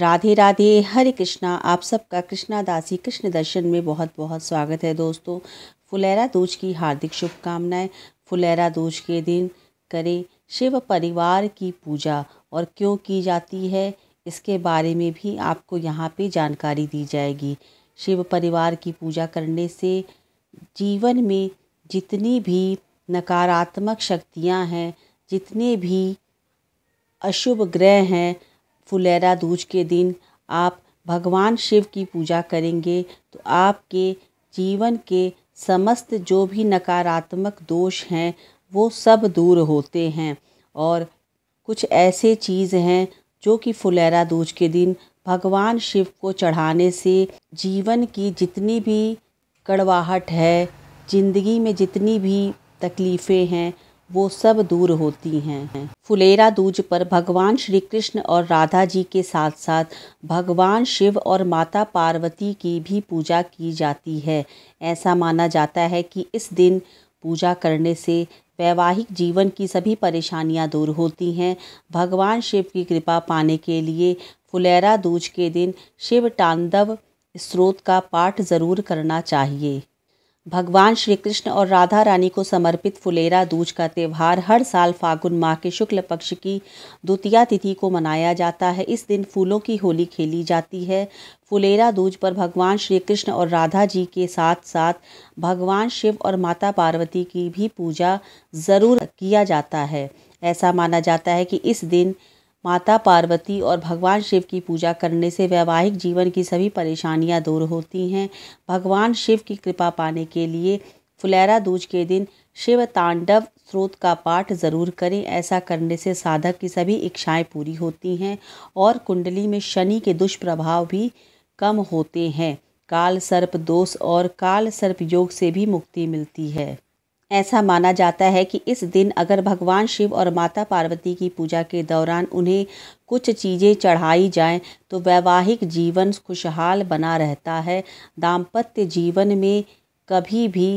राधे राधे हरे कृष्णा आप सबका कृष्णा दासी कृष्ण दर्शन में बहुत बहुत स्वागत है दोस्तों फुलेरा दूज की हार्दिक शुभकामनाएं फुलेरा दूज के दिन करें शिव परिवार की पूजा और क्यों की जाती है इसके बारे में भी आपको यहाँ पे जानकारी दी जाएगी शिव परिवार की पूजा करने से जीवन में जितनी भी नकारात्मक शक्तियाँ हैं जितने भी अशुभ ग्रह हैं फुलेरा दूज के दिन आप भगवान शिव की पूजा करेंगे तो आपके जीवन के समस्त जो भी नकारात्मक दोष हैं वो सब दूर होते हैं और कुछ ऐसे चीज़ हैं जो कि फुलेरा दूज के दिन भगवान शिव को चढ़ाने से जीवन की जितनी भी कड़वाहट है ज़िंदगी में जितनी भी तकलीफ़ें हैं वो सब दूर होती हैं फुलेरा दूज पर भगवान श्री कृष्ण और राधा जी के साथ साथ भगवान शिव और माता पार्वती की भी पूजा की जाती है ऐसा माना जाता है कि इस दिन पूजा करने से वैवाहिक जीवन की सभी परेशानियां दूर होती हैं भगवान शिव की कृपा पाने के लिए फुलेरा दूज के दिन शिव तांडव स्रोत का पाठ ज़रूर करना चाहिए भगवान श्री कृष्ण और राधा रानी को समर्पित फुलेरा दूज का त्यौहार हर साल फागुन माह के शुक्ल पक्ष की द्वितीया तिथि को मनाया जाता है इस दिन फूलों की होली खेली जाती है फुलेरा दूज पर भगवान श्री कृष्ण और राधा जी के साथ साथ भगवान शिव और माता पार्वती की भी पूजा ज़रूर किया जाता है ऐसा माना जाता है कि इस दिन माता पार्वती और भगवान शिव की पूजा करने से वैवाहिक जीवन की सभी परेशानियां दूर होती हैं भगवान शिव की कृपा पाने के लिए फुलेरा दूज के दिन शिव तांडव स्रोत का पाठ ज़रूर करें ऐसा करने से साधक की सभी इच्छाएं पूरी होती हैं और कुंडली में शनि के दुष्प्रभाव भी कम होते हैं काल सर्प दोष और काल सर्प योग से भी मुक्ति मिलती है ऐसा माना जाता है कि इस दिन अगर भगवान शिव और माता पार्वती की पूजा के दौरान उन्हें कुछ चीज़ें चढ़ाई जाएं तो वैवाहिक जीवन खुशहाल बना रहता है दाम्पत्य जीवन में कभी भी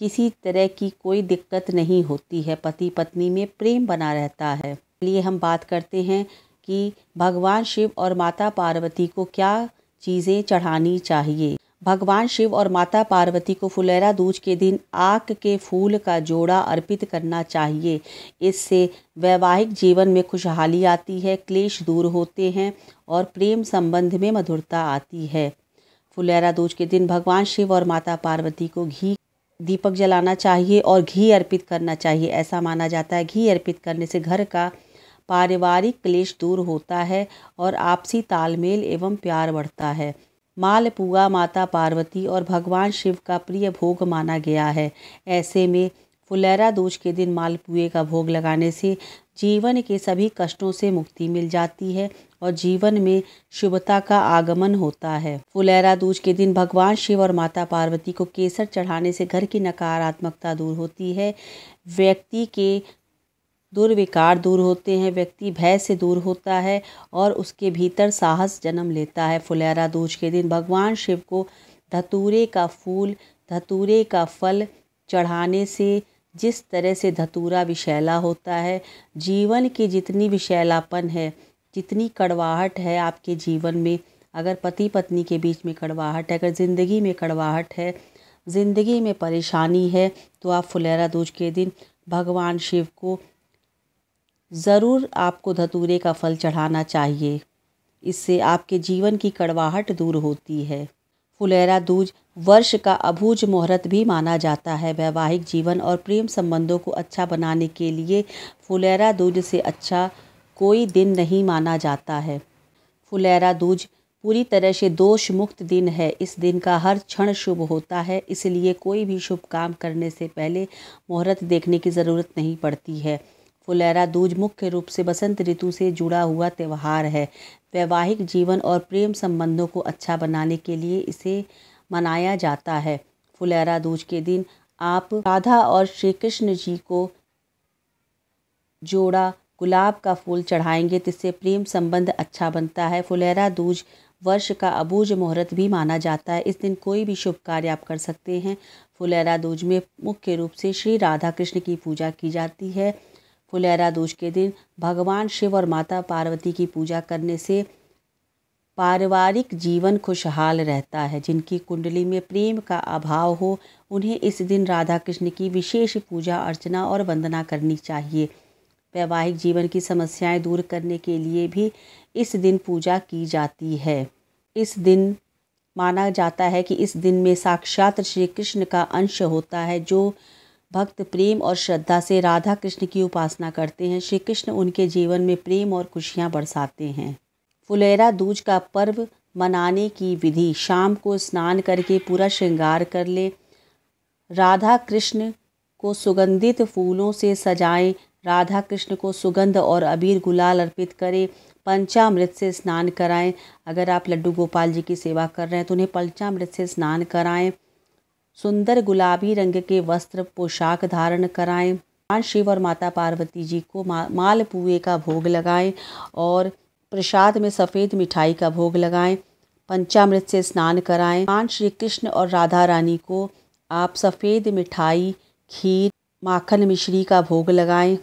किसी तरह की कोई दिक्कत नहीं होती है पति पत्नी में प्रेम बना रहता है इसलिए हम बात करते हैं कि भगवान शिव और माता पार्वती को क्या चीज़ें चढ़ानी चाहिए भगवान शिव और माता पार्वती को फुलेरा दूज के दिन आक के फूल का जोड़ा अर्पित करना चाहिए इससे वैवाहिक जीवन में खुशहाली आती है क्लेश दूर होते हैं और प्रेम संबंध में मधुरता आती है फुलेरा दूज के दिन भगवान शिव और माता पार्वती को घी दीपक जलाना चाहिए और घी अर्पित करना चाहिए ऐसा माना जाता है घी अर्पित करने से घर का पारिवारिक क्लेश दूर होता है और आपसी तालमेल एवं प्यार बढ़ता है मालपुआ माता पार्वती और भगवान शिव का प्रिय भोग माना गया है ऐसे में फुलेरा दूज के दिन मालपुए का भोग लगाने से जीवन के सभी कष्टों से मुक्ति मिल जाती है और जीवन में शुभता का आगमन होता है फुलेरा दूज के दिन भगवान शिव और माता पार्वती को केसर चढ़ाने से घर की नकारात्मकता दूर होती है व्यक्ति के दुर्विकार दूर होते हैं व्यक्ति भय से दूर होता है और उसके भीतर साहस जन्म लेता है फुलेरा दूज के दिन भगवान शिव को धतूरे का फूल धतूरे का फल चढ़ाने से जिस तरह से धतूरा विशैला होता है जीवन की जितनी विशैलापन है जितनी कड़वाहट है आपके जीवन में अगर पति पत्नी के बीच में कड़वाहट है अगर ज़िंदगी में कड़वाहट है ज़िंदगी में परेशानी है तो आप फुलेरा दूज के दिन भगवान शिव को ज़रूर आपको धतूरे का फल चढ़ाना चाहिए इससे आपके जीवन की कड़वाहट दूर होती है फुलेरा दूज वर्ष का अभूज मुहूर्त भी माना जाता है वैवाहिक जीवन और प्रेम संबंधों को अच्छा बनाने के लिए फुलेरा दूज से अच्छा कोई दिन नहीं माना जाता है फुलेरा दूज पूरी तरह से दोष मुक्त दिन है इस दिन का हर क्षण शुभ होता है इसलिए कोई भी शुभ काम करने से पहले मुहूर्त देखने की ज़रूरत नहीं पड़ती है फुलेरा दूज मुख्य रूप से बसंत ऋतु से जुड़ा हुआ त्यौहार है वैवाहिक जीवन और प्रेम संबंधों को अच्छा बनाने के लिए इसे मनाया जाता है फुलेरा दूज के दिन आप राधा और श्री कृष्ण जी को जोड़ा गुलाब का फूल चढ़ाएंगे जिससे प्रेम संबंध अच्छा बनता है फुलेरा दूज वर्ष का अबूझ मुहूर्त भी माना जाता है इस दिन कोई भी शुभ कार्य आप कर सकते हैं फुलेरा दूज में मुख्य रूप से श्री राधा कृष्ण की पूजा की जाती है फुलेरा दोष के दिन भगवान शिव और माता पार्वती की पूजा करने से पारिवारिक जीवन खुशहाल रहता है जिनकी कुंडली में प्रेम का अभाव हो उन्हें इस दिन राधा कृष्ण की विशेष पूजा अर्चना और वंदना करनी चाहिए वैवाहिक जीवन की समस्याएं दूर करने के लिए भी इस दिन पूजा की जाती है इस दिन माना जाता है कि इस दिन में साक्षात श्री कृष्ण का अंश होता है जो भक्त प्रेम और श्रद्धा से राधा कृष्ण की उपासना करते हैं श्री कृष्ण उनके जीवन में प्रेम और खुशियाँ बरसाते हैं फुलेरा दूज का पर्व मनाने की विधि शाम को स्नान करके पूरा श्रृंगार कर ले राधा कृष्ण को सुगंधित फूलों से सजाएं राधा कृष्ण को सुगंध और अबीर गुलाल अर्पित करें पंचामृत से स्नान कराएं अगर आप लड्डू गोपाल जी की सेवा कर रहे हैं तो उन्हें पंचामृत से स्नान कराएं सुंदर गुलाबी रंग के वस्त्र पोशाक धारण कराएं भगवान शिव और माता पार्वती जी को मा, माल पुए का भोग लगाएं और प्रसाद में सफ़ेद मिठाई का भोग लगाएं पंचामृत से स्नान कराएं भगवान श्री कृष्ण और राधा रानी को आप सफ़ेद मिठाई खीर माखन मिश्री का भोग लगाएं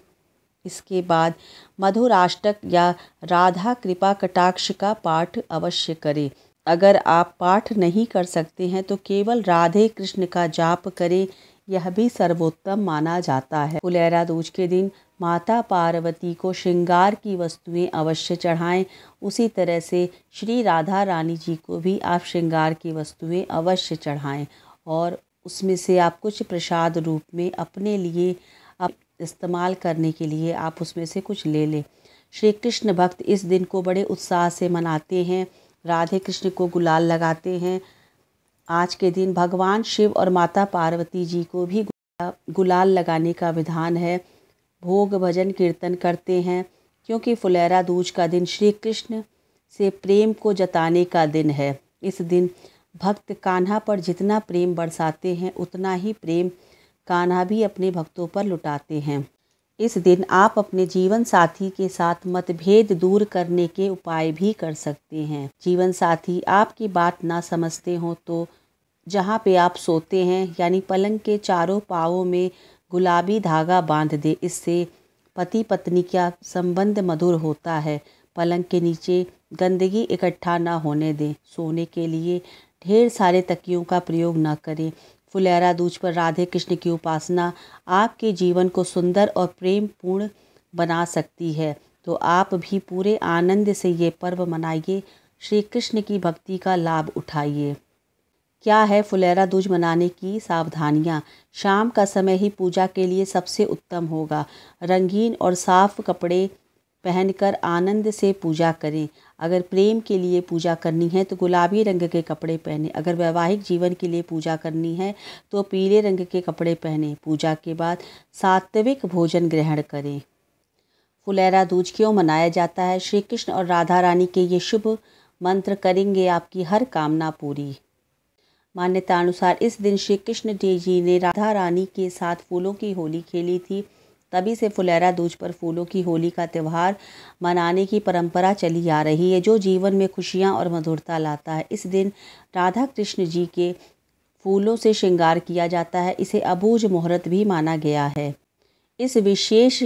इसके बाद मधुराष्टक या राधा कृपा कटाक्ष का पाठ अवश्य करें अगर आप पाठ नहीं कर सकते हैं तो केवल राधे कृष्ण का जाप करें यह भी सर्वोत्तम माना जाता है फुलेरा दूज के दिन माता पार्वती को श्रृंगार की वस्तुएं अवश्य चढ़ाएं उसी तरह से श्री राधा रानी जी को भी आप श्रृंगार की वस्तुएं अवश्य चढ़ाएं और उसमें से आप कुछ प्रसाद रूप में अपने लिए आप इस्तेमाल करने के लिए आप उसमें से कुछ ले लें श्री कृष्ण भक्त इस दिन को बड़े उत्साह से मनाते हैं राधे कृष्ण को गुलाल लगाते हैं आज के दिन भगवान शिव और माता पार्वती जी को भी गुलाल लगाने का विधान है भोग भजन कीर्तन करते हैं क्योंकि फुलेरा दूज का दिन श्री कृष्ण से प्रेम को जताने का दिन है इस दिन भक्त कान्हा पर जितना प्रेम बरसाते हैं उतना ही प्रेम कान्हा भी अपने भक्तों पर लुटाते हैं इस दिन आप अपने जीवन साथी के साथ मतभेद दूर करने के उपाय भी कर सकते हैं जीवन साथी आपकी बात ना समझते हो तो जहाँ पे आप सोते हैं यानी पलंग के चारों पावों में गुलाबी धागा बांध दे इससे पति पत्नी का संबंध मधुर होता है पलंग के नीचे गंदगी इकट्ठा ना होने दें सोने के लिए ढेर सारे तकियों का प्रयोग ना करें फुलेरा दूज पर राधे कृष्ण की उपासना आपके जीवन को सुंदर और प्रेम पूर्ण बना सकती है तो आप भी पूरे आनंद से ये पर्व मनाइए श्री कृष्ण की भक्ति का लाभ उठाइए क्या है फुलेरा दूज मनाने की सावधानियाँ शाम का समय ही पूजा के लिए सबसे उत्तम होगा रंगीन और साफ कपड़े पहनकर आनंद से पूजा करें अगर प्रेम के लिए पूजा करनी है तो गुलाबी रंग के कपड़े पहने अगर वैवाहिक जीवन के लिए पूजा करनी है तो पीले रंग के कपड़े पहने पूजा के बाद सात्विक भोजन ग्रहण करें फुलेरा दूज क्यों मनाया जाता है श्री कृष्ण और राधा रानी के ये शुभ मंत्र करेंगे आपकी हर कामना पूरी मान्यता अनुसार इस दिन श्री कृष्ण जी ने राधा रानी के साथ फूलों की होली खेली थी तभी से फुलेरा दूज पर फूलों की होली का त्यौहार मनाने की परंपरा चली आ रही है जो जीवन में खुशियाँ और मधुरता लाता है इस दिन राधा कृष्ण जी के फूलों से श्रृंगार किया जाता है इसे अबूझ मुहूर्त भी माना गया है इस विशेष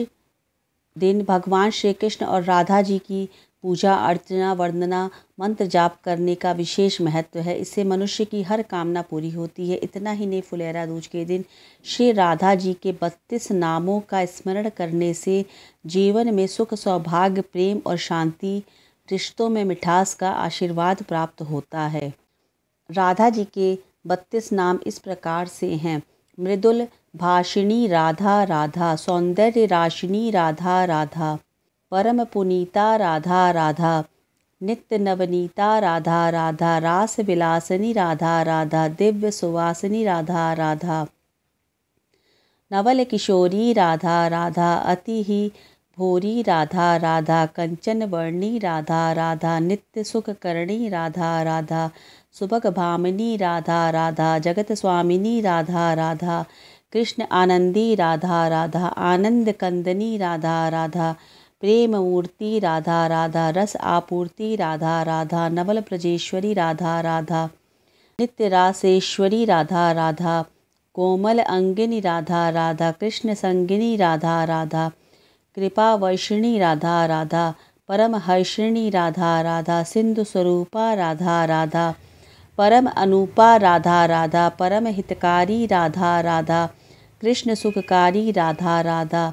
दिन भगवान श्री कृष्ण और राधा जी की पूजा अर्चना वर्णना मंत्र जाप करने का विशेष महत्व है इससे मनुष्य की हर कामना पूरी होती है इतना ही नहीं फुलेरा दूज के दिन श्री राधा जी के बत्तीस नामों का स्मरण करने से जीवन में सुख सौभाग्य प्रेम और शांति रिश्तों में मिठास का आशीर्वाद प्राप्त होता है राधा जी के बत्तीस नाम इस प्रकार से हैं मृदुल भाषिणी राधा राधा सौंदर्य राशिनी राधा राधा परम पुनीता राधा राधा नित्य नवनीता राधा राधा रास विलासनी राधा राधा दिव्य सुवासनी राधा राधा नवल किशोरी राधा राधा अति ही भोरी राधा राधा कंचन वर्णी राधा राधा नित्य सुख करणी राधा राधा सुभग भामिनी राधा राधा जगत स्वामिनी राधा राधा कृष्ण आनंदी राधा राधा आनंद कंदनी राधा राधा प्रेम मूर्ति राधा राधा रस आपूर्ति राधा राधा नवल प्रजेश्वरी राधा राधा नित्य रासेश्वरी राधा राधा कोमल अंगिनी राधा राधा कृष्ण संगिनी राधा राधा कृपा वर्षिणी राधा राधा परम हर्षिणी राधा राधा सिंधु स्वरूपा राधा राधा परम अनुपा राधा राधा परम हितकारी राधा राधा कृष्ण सुखकारी राधा राधा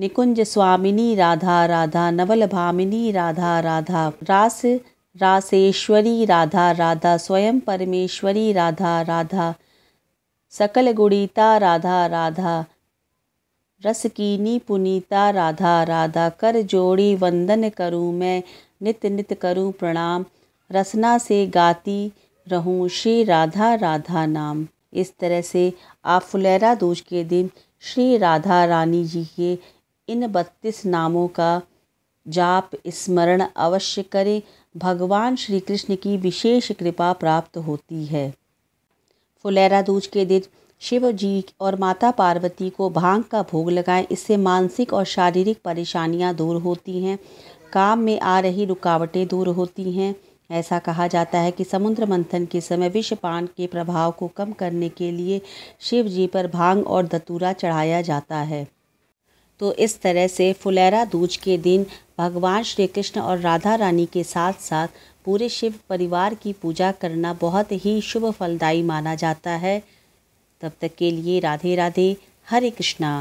निकुंज स्वामिनी राधा राधा नवल भामिनी राधा राधा रास रासेश्वरी राधा राधा स्वयं परमेश्वरी राधा राधा सकल गुणिता राधा राधा रसकीनी पुनीता राधा राधा कर जोड़ी वंदन करूँ मैं नित नित करूँ प्रणाम रसना से गाती रहूँ श्री राधा राधा नाम इस तरह से आप फुलेरा दूज के दिन श्री राधा रानी जी के इन बत्तीस नामों का जाप स्मरण अवश्य करें भगवान श्री कृष्ण की विशेष कृपा प्राप्त होती है फुलेरा दूज के दिन शिव जी और माता पार्वती को भांग का भोग लगाएं इससे मानसिक और शारीरिक परेशानियां दूर होती हैं काम में आ रही रुकावटें दूर होती हैं ऐसा कहा जाता है कि समुद्र मंथन के समय विषपान के प्रभाव को कम करने के लिए शिव जी पर भांग और धतूरा चढ़ाया जाता है तो इस तरह से फुलेरा दूज के दिन भगवान श्री कृष्ण और राधा रानी के साथ साथ पूरे शिव परिवार की पूजा करना बहुत ही शुभ फलदायी माना जाता है तब तक के लिए राधे राधे हरे कृष्णा